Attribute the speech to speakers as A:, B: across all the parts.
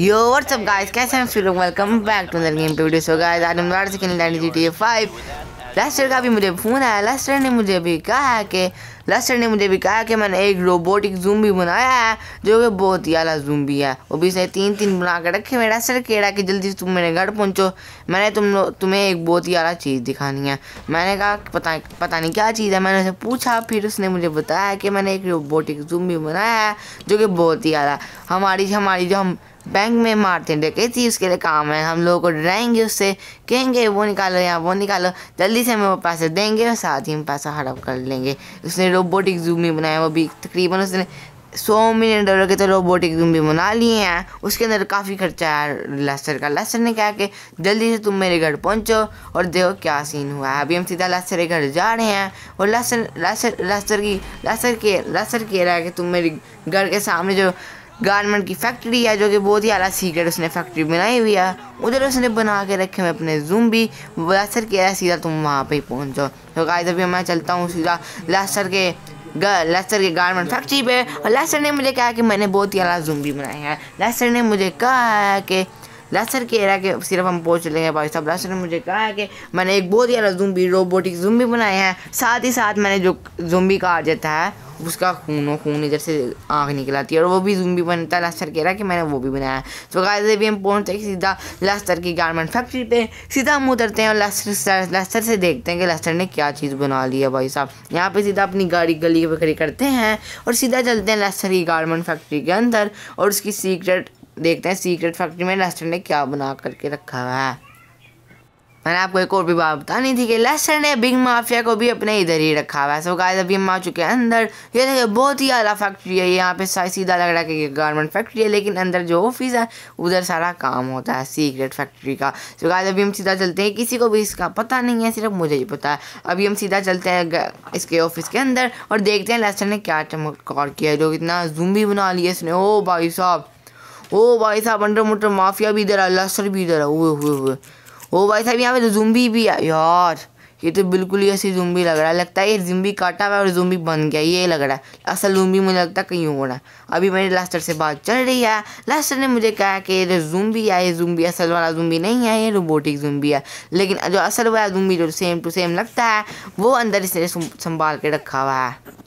A: यो up guys कैसे हैं फिर welcome back to other game पे वीडियो सो गाइस आज हम दोबारा से खेलने जी 5 लास्टर का भी मुझे फ़ोन आया लास्टर ने मुझे भी कहा है कि लास्टर ने मुझे भी कहा है कि मैंने एक रोबोटिक जूम बनाया है जो कि बहुत ही आला जूम है वो भी इसने तीन तीन बना कर रखे मेरा सर केड़ा कि जल्दी तुम मेरे घर पहुंचो मैंने तुम तुम्हें एक बहुत ही आला चीज़ दिखानी है मैंने कहा पता पता नहीं क्या चीज़ है मैंने उसे पूछा फिर उसने मुझे बताया कि मैंने एक रोबोटिक जूम बनाया है जो कि बहुत ही आला हमारी हमारी जो हम बैंक में मारते हैं डकैती उसके लिए काम है हम लोगों को डराएंगे उससे कहेंगे वो निकालो या वो निकालो जल्दी से हमें वो पैसे देंगे और साथ ही हम पैसा हड़प कर लेंगे उसने रोबोटिक जूम भी बनाया वो भी तकरीबन उसने सौ मिलियन डॉलर के तो रोबोटिक जूम भी बना लिए हैं उसके अंदर काफ़ी खर्चा है लेस्टर का लेस्टर ने कहा कि जल्दी से तुम मेरे घर पहुंचो और देखो क्या सीन हुआ है अभी हम सीधा लेस्टर के घर जा रहे हैं और लेस्टर लेस्टर लेस्टर की लेस्टर के लेस्टर कह रहा है कि तुम मेरे घर के सामने जो गारमेंट की फैक्ट्री है जो कि बहुत ही आला सीक्रेट उसने फैक्ट्री बनाई हुई है उधर उसने बना के रखे हुए अपने जूम भी लेसर के सीधा तुम वहाँ पे ही पहुँच जाओ तो गाइस अभी मैं चलता हूँ सीधा लेसर के लेस्टर की गारमेंट फैक्ट्री पे और लेस्टर ने मुझे कहा कि मैंने बहुत ही अला जूम बनाया है लेस्टर ने मुझे कहा है कि लास्टर के एरा के सिर्फ हम पहुंच चले हैं भाई साहब ब्लास्टर ने मुझे कहा है कि मैंने एक बहुत ही अलग जुम्बी रोबोटिक जुम्बी बनाए हैं साथ ही साथ मैंने जो जुम्बी का आ जाता है उसका खून खून इधर से आँख निकल आती है और वो भी जुम्बी भी बनता है लास्टर कह रहा है कि मैंने वो भी बनाया है तो भी हम पहुँचते हैं सीधा लास्टर की गारमेंट फैक्ट्री पे सीधा हम उतरते हैं और लास्टर लास्टर से देखते हैं कि लास्टर ने क्या चीज़ बना लिया है भाई साहब यहाँ पे सीधा अपनी गाड़ी गली पर खड़ी करते हैं और सीधा चलते हैं लास्टर की गारमेंट फैक्ट्री के अंदर और उसकी सीक्रेट देखते हैं सीक्रेट फैक्ट्री में लेस्टर ने क्या बना करके रखा हुआ है मैंने आपको एक और भी बात बतानी थी कि लेस्टर ने बिग माफिया को भी अपने इधर ही रखा हुआ है सो गाइस अभी हम आ चुके हैं अंदर ये देखिए बहुत ही आला फैक्ट्री है यहाँ पे सीधा लग रहा है कि ये गारमेंट फैक्ट्री है लेकिन अंदर जो ऑफिस है उधर सारा काम होता है सीक्रेट फैक्ट्री का सो गाइस अभी हम सीधा चलते हैं किसी को भी इसका पता नहीं है सिर्फ मुझे ही पता है अभी हम सीधा चलते हैं इसके ऑफिस के अंदर और देखते हैं लेस्टर ने क्या चमत्कार किया है जो इतना जूम भी बना लिया इसने ओ भाई साहब ओ भाई साहब अंडर मोटर माफिया भी इधर है लस्टर भी इधर है ओ हुए ओ भाई साहब यहाँ पे तो जुम्बी भी है यार ये तो बिल्कुल ही ऐसी जुम्बी लग रहा है लगता है ये जुम्बी काटा हुआ और जुम्बी बन गया ये लग रहा है असल जुम्बी मुझे लगता है कहीं हो रहा है अभी मेरे लास्टर से बात चल रही है लास्टर ने मुझे कहा कि ये जुम्बी है ये जुम्बी असल वाला जुम्बी नहीं है ये रोबोटिक जुम्बी है लेकिन जो असल वाला जुम्बी जो सेम टू सेम लगता है वो अंदर इसने संभाल के रखा हुआ है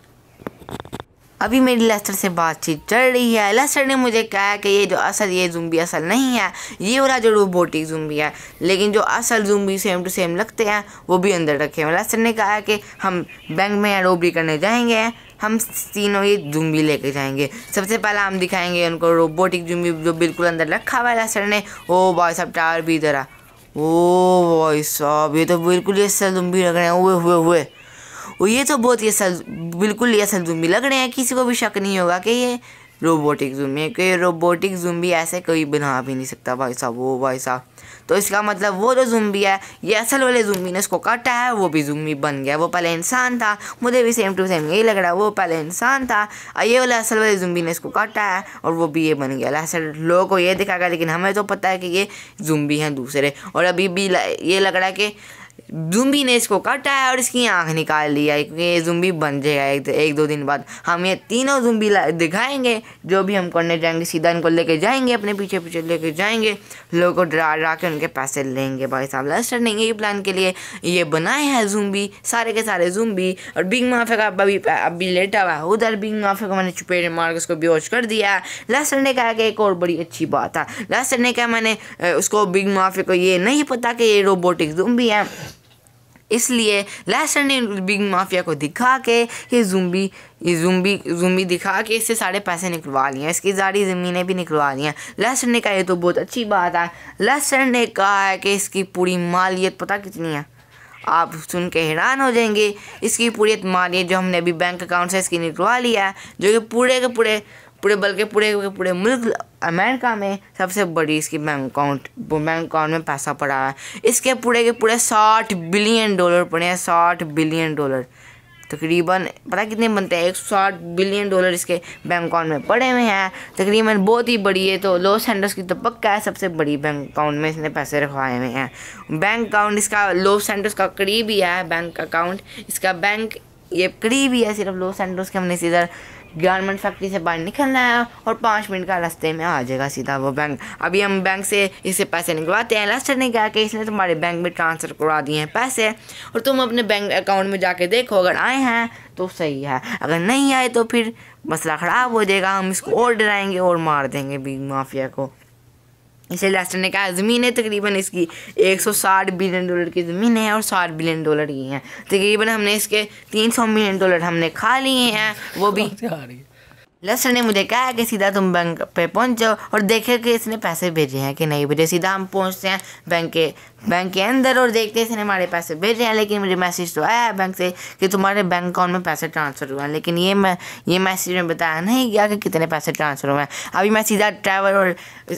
A: अभी मेरी लेस्टर से बातचीत चल रही है लेस्टर ने मुझे कहा कि ये जो असल ये जुम्बी असल नहीं है ये वाला जो रोबोटिक जुम्बी है लेकिन जो असल जुम्बी सेम टू सेम लगते हैं वो भी अंदर रखे हैं लेस्टर ने कहा कि हम बैंक में रोबरी करने जाएंगे हम तीनों ये जुम्बी लेके जाएंगे सबसे पहला हम दिखाएंगे उनको रोबोटिक जुम्बी जो बिल्कुल अंदर रखा हुआ है लेस्टर ने ओ बॉय सब टावर भी इधर आ ओ बॉय साहब ये तो बिल्कुल ये असल जुम्बी लग रहे हैं हुए हुए हुए और ये तो बहुत ही असल बिल्कुल ही असल जुम्मी लग रहे हैं किसी को भी शक नहीं होगा कि ये रोबोटिक जुम्मी है कि रोबोटिक ज़ुम्बी ऐसे कोई बना भी नहीं सकता भाई साहब वो भाई साहब तो इसका मतलब वो जो जुम्बी है ये असल वाले जुम्बी ने उसको काटा है वो भी जुम्बी बन गया वो पहले इंसान था मुझे भी सेम टू सेम यही लग रहा है वो पहले इंसान था और ये वाले असल वाले जुम्बी ने इसको काटा है और वो भी ये बन गया ऐसे लोगों को ये दिखाएगा लेकिन हमें तो पता है कि ये जुम्बी हैं दूसरे और अभी भी ये लग रहा है कि जुम्बी ने इसको काटा है और इसकी आंख निकाल लिया है क्योंकि ये जुम्बी बन जाएगा एक, एक दो दिन बाद हम ये तीनों जुम्बी दिखाएंगे जो भी हम करने जाएंगे सीधा इनको लेके जाएंगे अपने पीछे पीछे लेके जाएंगे लोगों को डरा डरा के उनके पैसे लेंगे भाई साहब लस्टर ने यही प्लान के लिए ये बनाए हैं जुम्बी सारे के सारे जुम्बी और बिग माफे का अभी अभी लेटा हुआ है उधर बिग माफे को मैंने चुपेट मार के उसको बेहोश कर दिया है लस्टर ने कहा कि एक और बड़ी अच्छी बात है लस्टर ने कहा मैंने उसको बिग माफे को ये नहीं पता कि ये रोबोटिक जुम्बी है इसलिए लेस्टर ने बिग माफिया को दिखा के ये जुम्बी जुम्बी जुम्बी दिखा के इससे सारे पैसे निकलवा लिए इसकी सारी ज़मीनें भी निकलवा लिया लेस्टर ने कहा ये तो बहुत अच्छी बात है लेस्टर ने कहा है कि इसकी पूरी मालियत पता कितनी है आप सुन के हैरान हो जाएंगे इसकी पूरी मालियत जो हमने अभी बैंक अकाउंट से इसकी निकलवा लिया है जो कि पूरे के पूरे पूरे बल्कि पूरे पूरे मुल्क अमेरिका में सबसे बड़ी इसकी बैंक अकाउंट बैंक अकाउंट में पैसा पड़ा है इसके पूरे के पूरे साठ बिलियन डॉलर पड़े हैं साठ बिलियन डॉलर तकरीबन तो पता कितने बनते हैं एक साठ बिलियन डॉलर इसके बैंक अकाउंट में पड़े हुए हैं तकरीबन तो बहुत ही बड़ी है तो लॉस एंडर्स की तो पक्का है सबसे बड़ी बैंक अकाउंट में इसने पैसे रखवाए हुए हैं बैंक अकाउंट इसका लॉस एंडर्स का करीब ही है बैंक अकाउंट इसका बैंक ये करीब ही है सिर्फ लॉस एंडर्स के हमने इधर मिनट फैक्ट्री से बाहर निकलना है और पाँच मिनट का रास्ते में आ जाएगा सीधा वो बैंक अभी हम बैंक से इससे पैसे निकलवाते हैं लास्टर ने कहा कि इसने तुम्हारे बैंक में ट्रांसफ़र करवा दिए हैं पैसे और तुम अपने बैंक अकाउंट में जाके देखो अगर आए हैं तो सही है अगर नहीं आए तो फिर मसला ख़राब हो जाएगा हम इसको और डराएंगे और मार देंगे बिग माफिया को इसे लेस्टर ने कहा ज़मीन है तकरीबन इसकी 160 बिलियन डॉलर की ज़मीन है और 60 बिलियन डॉलर की है तकरीबन हमने इसके 300 मिलियन डॉलर हमने खा लिए हैं वो भी लस्टर ने मुझे कहा है कि सीधा तुम बैंक पे पहुंच जाओ और देखे कि इसने पैसे भेजे हैं कि नहीं भेजे सीधा हम पहुंचते हैं बैंक के बैंक के अंदर और देखते हैं इसने हमारे पैसे भेजे हैं लेकिन मुझे मैसेज तो आया है बैंक से कि तुम्हारे बैंक अकाउंट में पैसे ट्रांसफ़र हुए हैं लेकिन ये मैं ये मैसेज में बताया नहीं गया कि कितने पैसे ट्रांसफ़र हुए हैं अभी मैं सीधा ड्राइवर और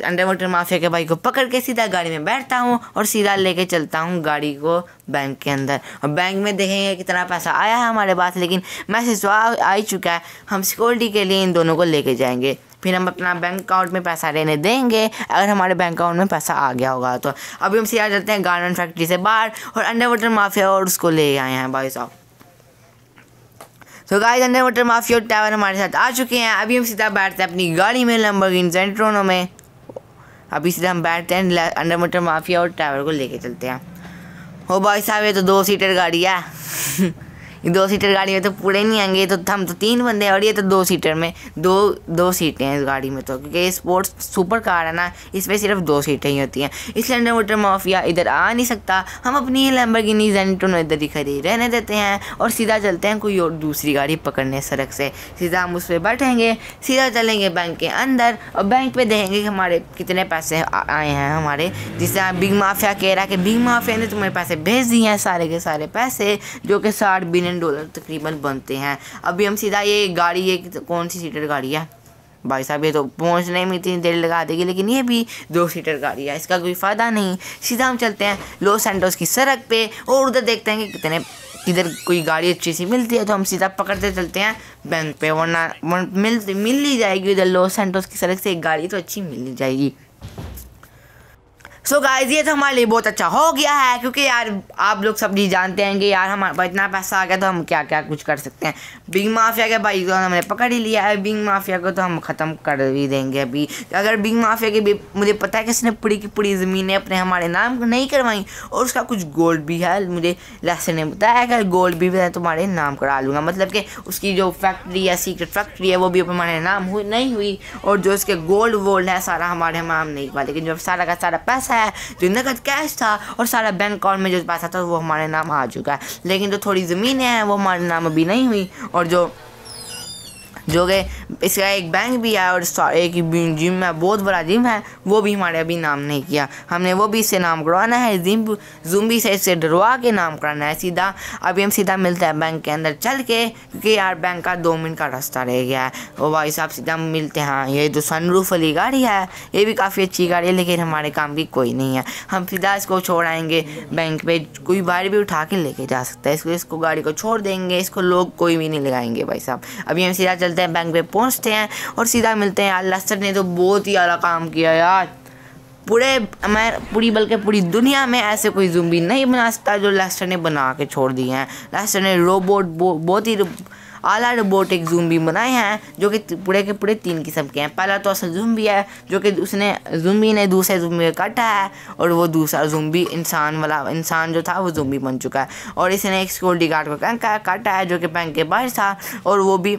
A: अंडर वाटर माफिया के भाई को पकड़ के सीधा गाड़ी में बैठता हूँ और सीधा लेके चलता हूँ गाड़ी को बैंक के अंदर और बैंक में देखेंगे कितना पैसा आया है हमारे पास लेकिन मैसेज तो आ ही चुका है हम सिक्योरिटी के लिए इन दोनों को लेके जाएंगे फिर हम अपना बैंक अकाउंट में पैसा लेने देंगे अगर हमारे बैंक अकाउंट में पैसा आ गया होगा तो अभी हम सी आ जाते हैं गार्डन फैक्ट्री से बाहर और अंडर वाटर माफिया और उसको ले आए हैं भाई साहब तो गाइस अंडर वाटर माफिया और टावर हमारे साथ आ चुके हैं अभी हम सीधा बैठते हैं अपनी गाड़ी में लंबोगिन सेंट्रोनो में अभी सीधा हम बैठते हैं अंडर वाटर माफिया और टावर को लेके चलते हैं हो oh भाई साहब ये तो दो सीटर गाड़ी है दो सीटर गाड़ी में तो पूरे नहीं आएंगे तो हम तो तीन बंदे और ये तो दो सीटर में दो दो सीटें हैं इस गाड़ी में तो क्योंकि ये स्पोर्ट्स सुपर कार है ना इसमें सिर्फ दो सीटें ही होती हैं इसलिए अंडर वाटर माफिया इधर आ नहीं सकता हम अपनी ही लैम्बरगिनी जेंटोन इधर ही खड़ी रहने देते हैं और सीधा चलते हैं कोई और दूसरी गाड़ी पकड़ने सड़क से सीधा हम उस पर बैठेंगे सीधा चलेंगे बैंक के अंदर और बैंक पर देखेंगे कि हमारे कितने पैसे आए हैं हमारे जिससे बिग माफिया कह रहा है कि बिग माफिया ने तुम्हारे पैसे भेज दिए हैं सारे के सारे पैसे जो कि साठ बिलियन मिलियन डॉलर तकरीबन बनते हैं अभी हम सीधा ये गाड़ी ये कौन सी सीटर गाड़ी है भाई साहब ये तो पहुंचने में इतनी देर लगा देगी लेकिन ये भी दो सीटर गाड़ी है इसका कोई फ़ायदा नहीं सीधा हम चलते हैं लॉस एंडोस की सड़क पे और उधर देखते हैं कि कितने इधर कोई गाड़ी अच्छी सी मिलती है तो हम सीधा पकड़ते चलते हैं बैंक पे वरना मिल मिल ही जाएगी उधर लॉस एंडोस की सड़क से एक गाड़ी तो अच्छी मिल जाएगी सो so गाइज ये तो हमारे लिए बहुत अच्छा हो गया है क्योंकि यार आप लोग सब जी जानते हैं कि यार हमारे पास इतना पैसा आ गया तो हम क्या क्या कुछ कर सकते हैं बिंग माफिया के भाई तो हमने पकड़ ही लिया है बिंग माफिया को तो हम ख़त्म कर ही देंगे अभी अगर बिंग माफिया के भी मुझे पता है कि इसने पूरी की पूरी ज़मीनें अपने हमारे नाम नहीं करवाई और उसका कुछ गोल्ड भी है मुझे लहसन ने बताया कि गोल्ड भी मैं तो तुम्हारे नाम करा लूँगा मतलब कि उसकी जो फैक्ट्री है सीक्रेट फैक्ट्री है वो भी हमारे नाम हुई नहीं हुई और जो उसके गोल्ड वोल्ड है सारा हमारे नाम नहीं हुआ लेकिन जो सारा का सारा पैसा पैसा है जो नकद कैश था और सारा बैंक अकाउंट में जो पैसा था वो हमारे नाम आ चुका है लेकिन जो थोड़ी ज़मीनें हैं वो हमारे नाम अभी नहीं हुई और जो जो कि इसका एक बैंक भी है और एक जिम है बहुत बड़ा जिम है वो भी हमारे अभी नाम नहीं किया हमने वो भी इससे नाम करवाना है जिम जुम्बी से इससे डरवा के नाम कराना है सीधा अभी हम सीधा मिलते हैं बैंक के अंदर चल के क्योंकि यार बैंक का दो मिनट का रास्ता रह गया है वो भाई साहब सीधा मिलते हैं हाँ, ये तो सनरूफ वाली गाड़ी है ये भी काफ़ी अच्छी गाड़ी है लेकिन हमारे काम की कोई नहीं है हम सीधा इसको छोड़ आएंगे बैंक पे कोई बार भी उठा के लेके जा सकता है इसको इसको गाड़ी को छोड़ देंगे इसको लोग कोई भी नहीं लगाएंगे भाई साहब अभी हम सीधा चलते मिलते हैं बैंक पे पहुंचते हैं और सीधा मिलते हैं यार लस्टर ने तो बहुत ही अला काम किया यार पूरे मैं पूरी बल्कि पूरी दुनिया में ऐसे कोई जुम्बी नहीं बना सकता जो लेस्टर ने बना के छोड़ दिए हैं लेस्टर ने रोबोट बहुत ही आला रोबोटिक जुम्बी बनाए हैं जो कि पूरे के पूरे तीन किस्म के हैं पहला तो असल जुम्बी है जो कि उसने जुम्बी ने दूसरे जुम्बी का काटा है और वो दूसरा जुम्बी इंसान वाला इंसान जो था वो जुम्बी बन चुका है और इसने एक सिक्योरिटी गार्ड को काटा है जो कि बैंक के बाहर था और वो भी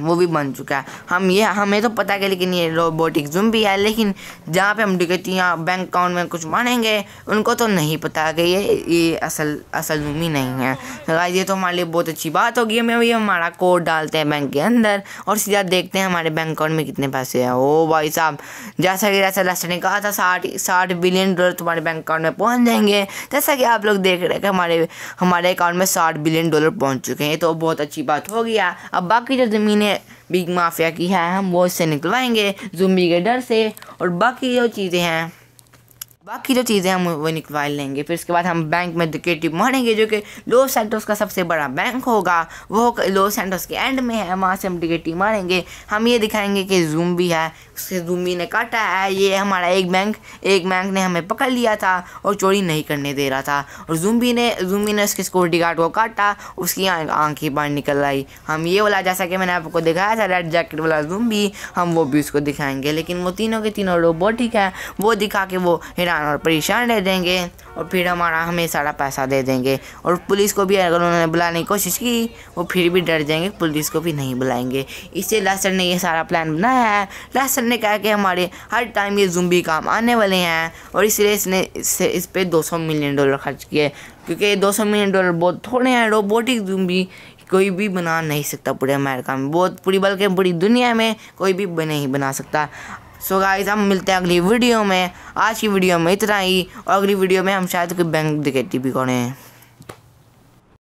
A: वो भी बन चुका है हम ये हमें तो पता है लेकिन ये रोबोटिक जुम भी है लेकिन जहाँ पे हम हैं बैंक अकाउंट में कुछ मानेंगे उनको तो नहीं पता कि ये ये असल असल जूम ही नहीं है तो ये तो हमारे लिए बहुत अच्छी बात होगी हमें ये हमारा कोड डालते हैं बैंक के अंदर और सीधा देखते हैं हमारे बैंक अकाउंट में कितने पैसे हैं ओ भाई साहब जैसा कि जैसा लास्ट ने कहा था साठ साठ बिलियन डॉलर तुम्हारे बैंक अकाउंट में पहुँच जाएंगे जैसा कि आप लोग देख रहे हैं कि हमारे हमारे अकाउंट में साठ बिलियन डॉलर पहुँच चुके हैं तो बहुत अच्छी बात हो गया अब बाकी जो ज़मीन ने बिग माफिया की है हम वो इससे निकलवाएंगे जुम्बी के डर से और बाकी जो चीज़ें हैं बाकी जो चीज़ें हम वो निकलवा लेंगे फिर उसके बाद हम बैंक में डिकेटिव मारेंगे जो कि लो सेंटोस का सबसे बड़ा बैंक होगा वो लो सेंटोस के एंड में है वहाँ से हम डिकेटिव मारेंगे हम ये दिखाएंगे कि जूम भी है उसके जूम्बी ने काटा है ये हमारा एक बैंक एक बैंक ने हमें पकड़ लिया था और चोरी नहीं करने दे रहा था और भी ने जूमी ने उसके सिक्योरिटी गार्ड को काटा उसकी आँखें बाहर निकल आई हम ये वाला जैसा कि मैंने आपको दिखाया था रेड जैकेट वाला भी हम वो भी उसको दिखाएंगे लेकिन वो तीनों के तीनों रोबोटिक है वो दिखा के वो हैरान और परेशान रह देंगे और फिर हमारा हमें सारा पैसा दे देंगे और पुलिस को भी अगर उन्होंने बुलाने की कोशिश की वो फिर भी डर जाएंगे पुलिस को भी नहीं बुलाएंगे इससे लास्टर ने ये सारा प्लान बनाया है लास्टर ने कहा कि हमारे हर टाइम ये जुम्बी काम आने वाले हैं और इसलिए इसने इससे इस पर दो मिलियन डॉलर खर्च किए क्योंकि दो मिलियन डॉलर बहुत थोड़े हैं रोबोटिक जुम्बी कोई भी बना नहीं सकता पूरे अमेरिका में बहुत पूरी बल्कि पूरी दुनिया में कोई भी नहीं बना सकता सो गाइज हम मिलते हैं अगली वीडियो में आज की वीडियो में इतना ही और अगली वीडियो में हम शायद कोई बैंक डिकेटी भी करें